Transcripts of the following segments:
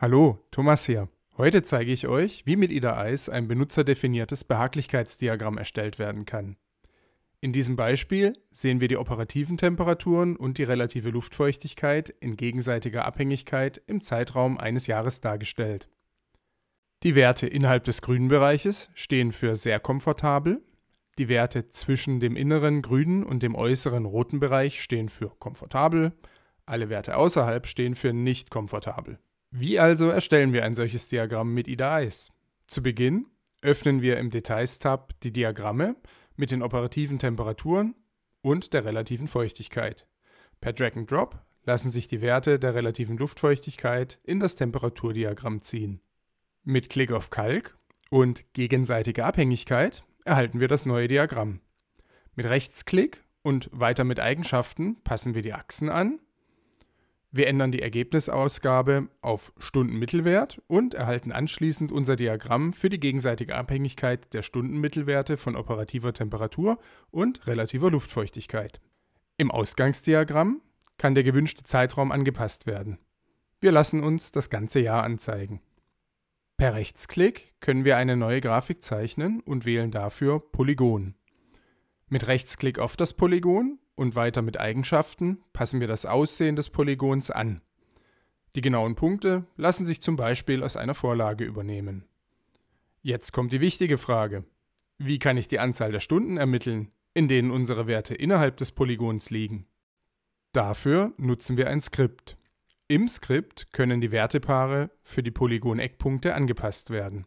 Hallo, Thomas hier. Heute zeige ich euch, wie mit Ida Eis ein benutzerdefiniertes Behaglichkeitsdiagramm erstellt werden kann. In diesem Beispiel sehen wir die operativen Temperaturen und die relative Luftfeuchtigkeit in gegenseitiger Abhängigkeit im Zeitraum eines Jahres dargestellt. Die Werte innerhalb des grünen Bereiches stehen für sehr komfortabel, die Werte zwischen dem inneren grünen und dem äußeren roten Bereich stehen für komfortabel, alle Werte außerhalb stehen für nicht komfortabel. Wie also erstellen wir ein solches Diagramm mit IDAIS? Zu Beginn öffnen wir im Details-Tab die Diagramme mit den operativen Temperaturen und der relativen Feuchtigkeit. Per Drag and Drop lassen sich die Werte der relativen Luftfeuchtigkeit in das Temperaturdiagramm ziehen. Mit Klick auf Kalk und gegenseitige Abhängigkeit erhalten wir das neue Diagramm. Mit Rechtsklick und weiter mit Eigenschaften passen wir die Achsen an wir ändern die Ergebnisausgabe auf Stundenmittelwert und erhalten anschließend unser Diagramm für die gegenseitige Abhängigkeit der Stundenmittelwerte von operativer Temperatur und relativer Luftfeuchtigkeit. Im Ausgangsdiagramm kann der gewünschte Zeitraum angepasst werden. Wir lassen uns das ganze Jahr anzeigen. Per Rechtsklick können wir eine neue Grafik zeichnen und wählen dafür Polygon. Mit Rechtsklick auf das Polygon und weiter mit Eigenschaften passen wir das Aussehen des Polygons an. Die genauen Punkte lassen sich zum Beispiel aus einer Vorlage übernehmen. Jetzt kommt die wichtige Frage. Wie kann ich die Anzahl der Stunden ermitteln, in denen unsere Werte innerhalb des Polygons liegen? Dafür nutzen wir ein Skript. Im Skript können die Wertepaare für die Polygoneckpunkte angepasst werden.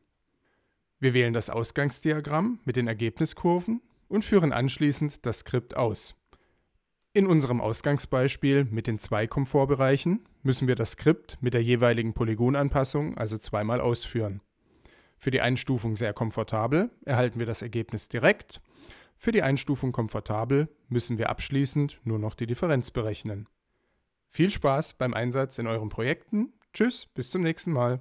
Wir wählen das Ausgangsdiagramm mit den Ergebniskurven und führen anschließend das Skript aus. In unserem Ausgangsbeispiel mit den zwei Komfortbereichen müssen wir das Skript mit der jeweiligen Polygonanpassung also zweimal ausführen. Für die Einstufung sehr komfortabel erhalten wir das Ergebnis direkt. Für die Einstufung komfortabel müssen wir abschließend nur noch die Differenz berechnen. Viel Spaß beim Einsatz in euren Projekten. Tschüss, bis zum nächsten Mal.